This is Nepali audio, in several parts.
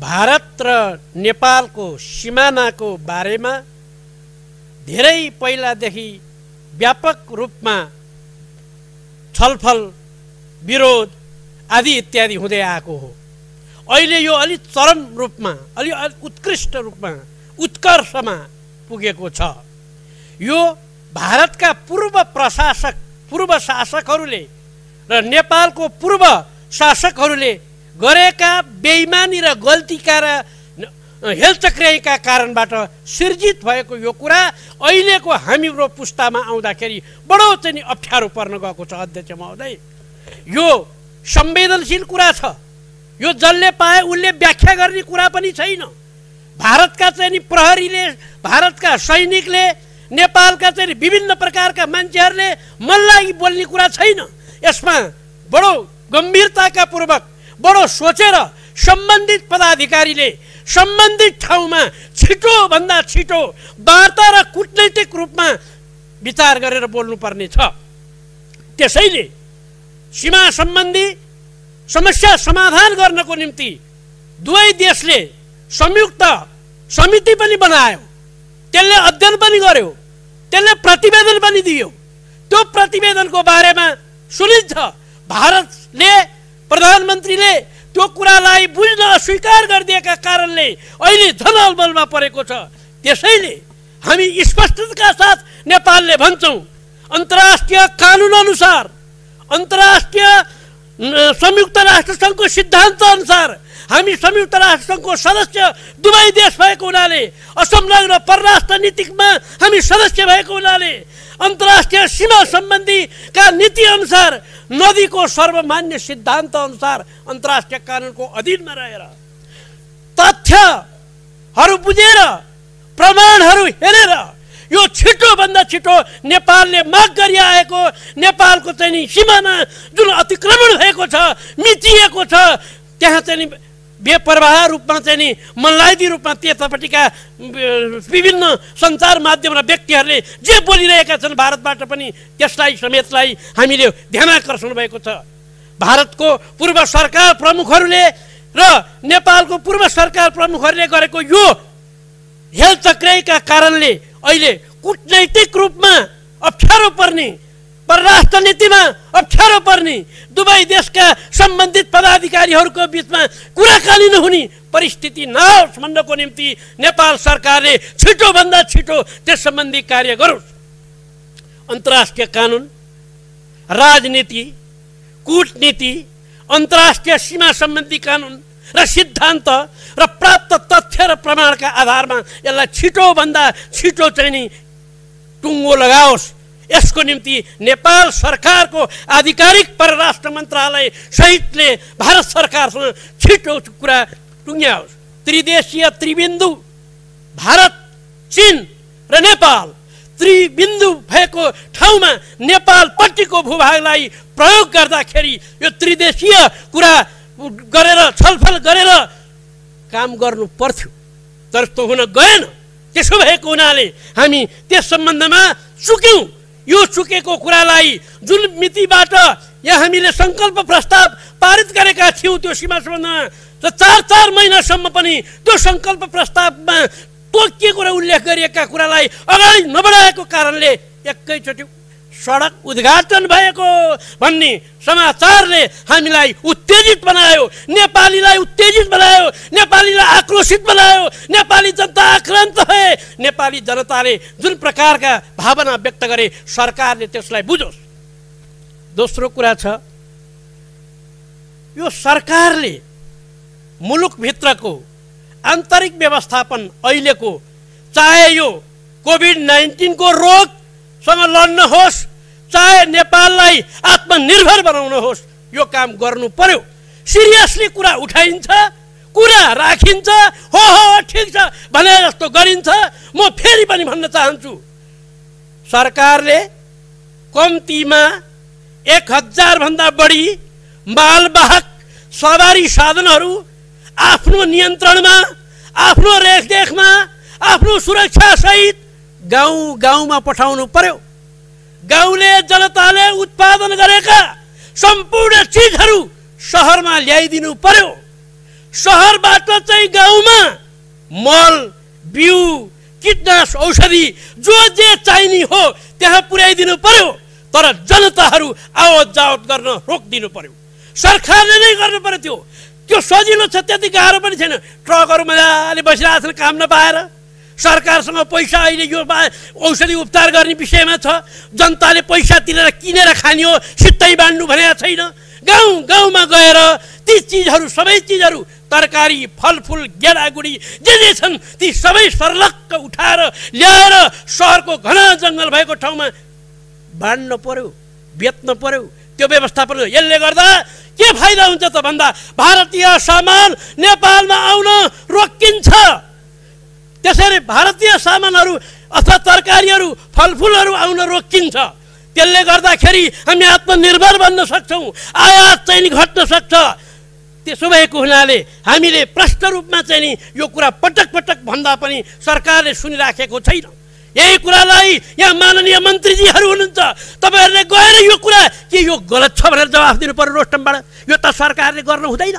भारत र नेपालको सिमानाको बारेमा धेरै पहिलादेखि व्यापक रूपमा छलफल विरोध आदि इत्यादि हुँदै आएको हो अहिले यो अलि चरम रूपमा अलि उत्कृष्ट रूपमा उत्कर्षमा पुगेको छ यो भारतका पूर्व प्रशासक पूर्व शासकहरूले र नेपालको पूर्व शासकहरूले गरेका बेइमानी र गल्तीका र हेलचक्रेका कारणबाट सिर्जित भएको यो कुरा अहिलेको हाम्रो पुस्तामा आउँदाखेरि बडो चाहिँ अप्ठ्यारो पर्न गएको छ अध्यक्ष महोदय यो संवेदनशील कुरा छ यो जसले पाए उसले व्याख्या गर्ने कुरा पनि छैन भारतका चाहिँ नि प्रहरीले भारतका सैनिकले नेपालका चाहिँ विभिन्न प्रकारका मान्छेहरूले मन लागि बोल्ने कुरा छैन यसमा बडो गम्भीरताका पूर्वक बडो सोचेर सम्बन्धित पदाधिकारीले सम्बन्धित ठाउँमा छिटोभन्दा छिटो वार्ता र कुटनैतिक रूपमा विचार गरेर बोल्नुपर्ने छ त्यसैले सीमा सम्बन्धी समस्या समाधान गर्नको निम्ति दुवै देशले संयुक्त समिति पनि बनायो त्यसले अध्ययन पनि गर्यो त्यसले प्रतिवेदन पनि दियो त्यो प्रतिवेदनको बारेमा सुनिन्छ भारतले प्रधानमन्त्रीले त्यो कुरालाई बुझ्न स्वीकार गरिदिएका कारणले अहिले झन परेको छ त्यसैले हामी स्पष्टताका साथ नेपालले भन्छौँ अन्तर्राष्ट्रिय कानुन अनुसार अन्तर्राष्ट्रिय संयुक्त राष्ट्रसङ्घको सिद्धान्त अनुसार हामी संयुक्त राष्ट्रसङ्घको सदस्य दुवै देश भएको हुनाले असंलग्न परराष्ट्र नीतिमा हामी सदस्य भएको हुनाले अन्तर्राष्ट्रिय सीमा सम्बन्धीका नीतिअनुसार नदीको सर्वमान्य सिद्धान्त अनुसार अन्तर्राष्ट्रिय कानुनको अधीनमा रहेर तथ्यहरू बुझेर प्रमाणहरू हेरेर यो छिटोभन्दा छिटो नेपालले माग गरिएको नेपालको चाहिँ नि सिमाना जुन अतिक्रमण भएको छ मिचिएको छ त्यहाँ चाहिँ बेपरवाह रूपमा चाहिँ नि मनलाइदी रूपमा त्यतापट्टिका विभिन्न सञ्चार माध्यम र व्यक्तिहरूले जे बोलिरहेका छन् भारतबाट पनि त्यसलाई समेतलाई हामीले ध्यान आकर्षण भएको छ भारतको पूर्व सरकार प्रमुखहरूले र नेपालको पूर्व सरकार प्रमुखहरूले गरेको यो हेलचक्रैका कारणले अहिले कुटनैतिक रूपमा अप्ठ्यारो पर्ने परराष्ट्र नीतिमा अप्ठ्यारो पर्ने दुवै देशका सम्बन्धित पदाधिकारीहरूको बिचमा कुराकानी नहुने परिस्थिति नहोस् भन्नको निम्ति नेपाल सरकारले छिटोभन्दा छिटो त्यस सम्बन्धी कार्य गरोस् अन्तर्राष्ट्रिय कानुन राजनीति कुटनीति अन्तर्राष्ट्रिय सीमा सम्बन्धी कानुन र सिद्धान्त र प्राप्त तथ्य र प्रमाणका आधारमा यसलाई छिटोभन्दा छिटो चाहिँ नि टुङ्गो लगाओस् यसको निम्ति नेपाल सरकारको आधिकारिक परराष्ट्र मन्त्रालय सहितले भारत सरकारसँग छिटो कुरा टुङ्ग्याओस् त्रिदेशीय त्रिबिन्दु भारत चिन र नेपाल त्रिबिन्दु भएको ठाउँमा नेपालपट्टिको भूभागलाई प्रयोग गर्दाखेरि यो त्रिदेशीय कुरा गरेर छलफल गरेर काम गर्नु पर्थ्यो तर त्यो हुन गएन त्यसो भएको हुनाले हामी त्यस सम्बन्धमा चुक्यौँ यो चुकेको कुरालाई जुन मितिबाट यहाँ हामीले सङ्कल्प प्रस्ताव पारित गरेका थियौँ त्यो सीमा सम्बन्धमा र चार चार महिनासम्म पनि त्यो सङ्कल्प प्रस्तावमा तोकिएको र उल्लेख गरिएका कुरालाई अगाडि नबढाएको कारणले एकैचोटि सडक उद्घाटन भएको भन्ने समाचारले हामीलाई उत्तेजित बनायो नेपालीलाई उत्तेजित बनायो नेपालीलाई आक्रोशित बनायो नेपाली जनता आक्रान्त भए नेपाली जनताले जुन प्रकारका भावना व्यक्त गरे सरकारले त्यसलाई बुझोस् दोस्रो कुरा छ यो सरकारले मुलुकभित्रको आन्तरिक व्यवस्थापन अहिलेको चाहे यो कोभिड नाइन्टिनको रोग सँग लड्न होस् चाहे नेपाललाई आत्मनिर्भर बनाउन होस् यो काम गर्नु पर्यो सिरियसली कुरा उठाइन्छ कुरा राखिन्छ हो हो ठिक छ भने जस्तो गरिन्छ म फेरि पनि भन्न चाहन्छु सरकारले कम्तीमा एक हजारभन्दा बढी मालवाहक सवारी साधनहरू आफ्नो नियन्त्रणमा आफ्नो रेखदेखमा आफ्नो सुरक्षासहित गाउँ गाउँमा पठाउनु पर्यो गाउँले जनताले उत्पादन गरेका सम्पूर्ण चिजहरू सहरमा ल्याइदिनु पर्यो सहरबाट चाहिँ गाउँमा मल बिउ किटनाश औषधि जो जे चाहिने हो त्यहाँ पुर्याइदिनु पर्यो तर जनताहरू आवत जावत गर्न रोकिदिनु पर्यो सरकारले नै गर्नु पर्यो त्यो त्यो सजिलो छ त्यति गाह्रो पनि छैन ट्रकहरू मजाले बसिरहेको छ काम नपाएर सरकारसँग पैसा अहिले यो औषधि उपचार गर्ने विषयमा छ जनताले पैसा तिरेर किनेर खाने हो सित्तै बाँड्नु भनेको छैन गाउँ गाउँमा गएर ती चिजहरू सबै चिजहरू तरकारी फलफुल गेडागुडी जे जे छन् ती सबै सर्लक्क उठाएर ल्याएर सहरको घना जङ्गल भएको ठाउँमा बाँड्न पर्यो बेच्न पर्यो त्यो व्यवस्था व्यवस्थापन यसले गर्दा के फाइदा हुन्छ त भन्दा भारतीय सामान नेपालमा आउन रोकिन्छ त्यसरी भारतीय सामानहरू अथवा तरकारीहरू फलफुलहरू आउन रोकिन्छ त्यसले गर्दाखेरि हामी आत्मनिर्भर बन्न सक्छौँ आयात चाहिँ नि घट्न सक्छ त्यसो भएको हुनाले हामीले प्रष्ट रूपमा चाहिँ नि यो कुरा पटक पटक भन्दा पनि सरकारले सुनिराखेको छैन यही कुरालाई यहाँ माननीय मन्त्रीजीहरू हुनुहुन्छ तपाईँहरूले गएर यो कुरा के यो गलत छ भनेर जवाफ दिनु पर्यो रोस्टमबाट यो त सरकारले गर्नु हुँदैन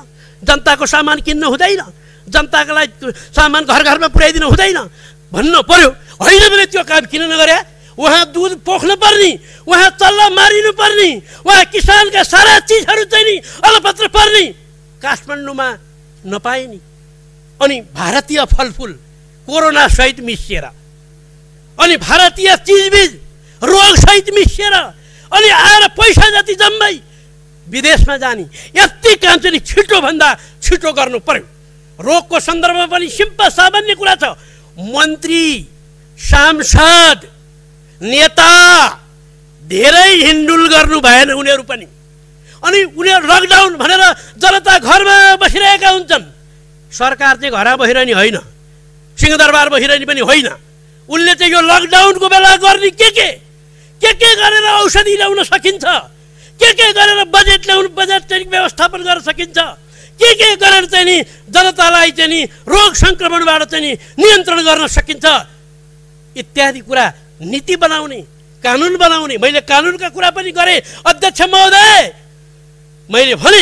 जनताको सामान किन्नु हुँदैन जनतालाई सामान घर घरमा पुर्याइदिनु हुँदैन भन्नु पर्यो होइन भने त्यो काम किन नगरे उहाँ दुध पोख्नु पर्ने उहाँ चल्ला मारिनु पर्ने उहाँ किसानका सारा चिजहरू चाहिँ नि अलपत्र पर्ने काठमाडौँमा नि अनि भारतीय फलफुल कोरोनासहित मिसिएर अनि भारतीय चिजबिज रोगसहित मिसिएर अनि आएर पैसा जति जम्मै विदेशमा जाने यति काम चाहिँ छिटोभन्दा छिटो गर्नु पर्यो रोगको सन्दर्भमा पनि सिम्पल सामान्य कुरा छ मन्त्री सांसद नेता धेरै हिन्डुल गर्नु भएन उनीहरू पनि अनि उनीहरू लकडाउन भनेर जनता घरमा बसिरहेका हुन्छन् सरकार चाहिँ घरमा बसिरहने होइन सिंहदरबार बसिरहने पनि होइन उनले चाहिँ यो लकडाउनको बेला गर्ने के के के के गरेर औषधि ल्याउन सकिन्छ के के गरेर बजेट ल्याउनु बजेट व्यवस्थापन गर्न सकिन्छ के के गरेर चाहिँ नि जनतालाई चाहिँ नि रोग सङ्क्रमणबाट चाहिँ नि नियन्त्रण गर्न सकिन्छ इत्यादि कुरा नीति बनाउने कानुन बनाउने मैले कानुनका कुरा पनि गरेँ अध्यक्ष महोदय मैले भने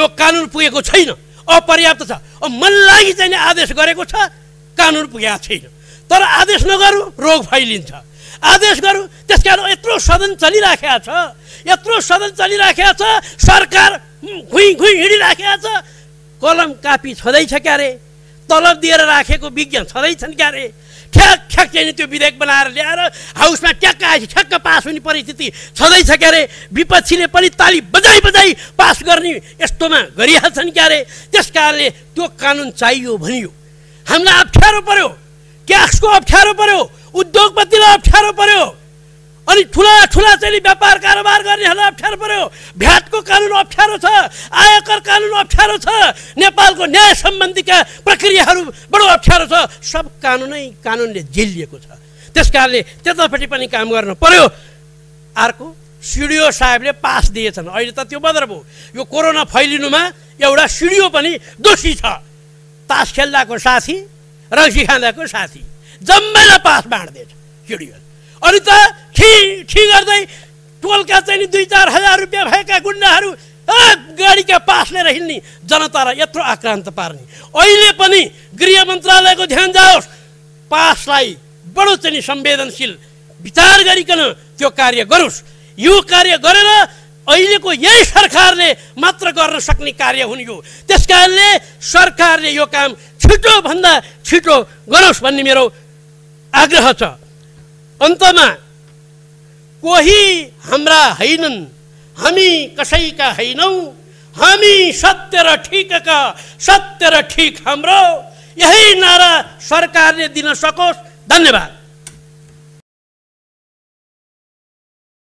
यो कानुन पुगेको छैन अपर्याप्त छ मन लागि चाहिँ आदेश गरेको छ कानुन पुगेको छैन तर आदेश नगरौँ रोग फैलिन्छ आदेश गरौँ त्यस कारण यत्रो सदन चलिराखेको छ यत्रो सदन चलिराखेको छ सरकार घुइँ घुइँ हिँडिराखेको छ कलम कापी छँदैछ क्या अरे तलब दिएर राखेको विज्ञान छँदैछन् क्या अरे ठ्याक ठ्याक चाहिँ त्यो विधेयक बनाएर ल्याएर हाउसमा ट्याक्क आएपछि ठ्याक्क पास हुने परिस्थिति छँदैछ क्या अरे विपक्षीले पनि ताली बजाई बजाई पास गर्ने यस्तोमा गरिहाल्छन् क्या अरे त्यस कारणले त्यो कानुन चाहियो भनियो हामीलाई अप्ठ्यारो पर्यो ट्याक्सको अप्ठ्यारो पऱ्यो उद्योगपतिलाई अप्ठ्यारो पर्यो अनि ठुला ठुला चाहिँ व्यापार कारोबार गर्नेहरूलाई अप्ठ्यारो पर्यो भ्याटको कानुन अप्ठ्यारो छ आयकर कानुन अप्ठ्यारो छ नेपालको न्याय सम्बन्धीका प्रक्रियाहरू बडो अप्ठ्यारो छ सब कानुनै कानुनले झेलिएको छ त्यस कारणले त्यतापट्टि पनि काम गर्नु पर्यो अर्को सिडिओ साहेबले पास दिएछन् अहिले त त्यो बदर भयो यो कोरोना फैलिनुमा एउटा सिडिओ पनि दोषी छ तास खेल्दाको साथी रक्सी खाँदाको साथी जम्मैलाई पास बाँड्दैछ सिडिओ अनि त ठी ठी गर्दै टोलका चाहिँ दुई चार हजार रुपियाँ भएका गुन्डाहरू गाडीका पास लिएर हिँड्ने जनतालाई यत्रो आक्रान्त पार्ने अहिले पनि गृह मन्त्रालयको ध्यान जाओस् पासलाई बडो चाहिँ संवेदनशील विचार गरिकन त्यो कार्य गरोस् यो कार्य गरेर अहिलेको यही सरकारले मात्र गर्न सक्ने कार्य हुन् यो त्यस कारणले सरकारले यो काम छिटोभन्दा छिटो गरोस् भन्ने मेरो आग्रह छ अन्तमा कोही हाम्रा होइनन् हामी कसैका होइनौँ हामी सत्य र ठिकका सत्य र ठिक हाम्रो यही नारा सरकारले दिन सकोस् धन्यवाद